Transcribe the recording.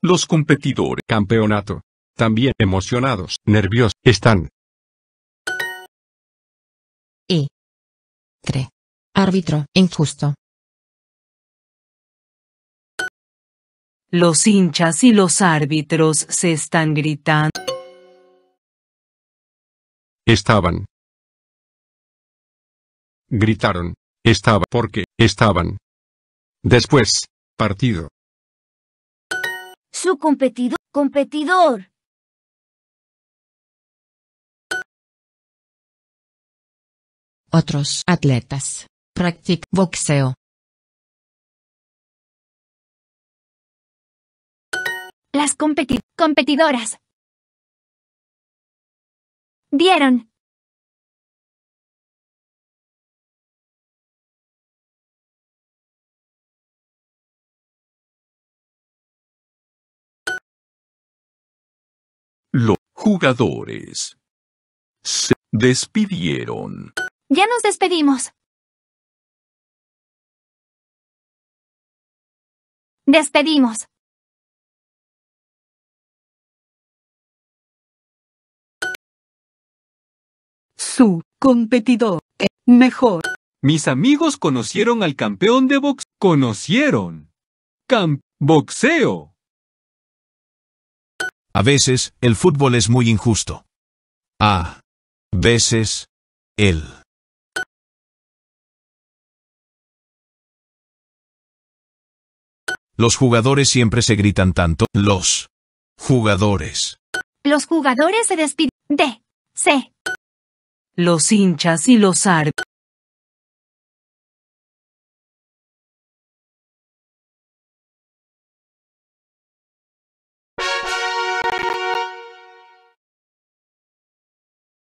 Los competidores campeonato, también emocionados, nervios están. Y. 3. Árbitro, injusto. Los hinchas y los árbitros se están gritando. Estaban. Gritaron. Estaba porque estaban. Después, partido. Su competido competidor. Otros atletas. Practic boxeo. Las competidoras. Vieron. Los jugadores se despidieron. Ya nos despedimos. Despedimos. Su competidor es mejor. Mis amigos conocieron al campeón de box. Conocieron. Camp boxeo. A veces, el fútbol es muy injusto. A veces, él. Los jugadores siempre se gritan tanto. Los jugadores. Los jugadores se despiden de C. Los hinchas y los árbitros.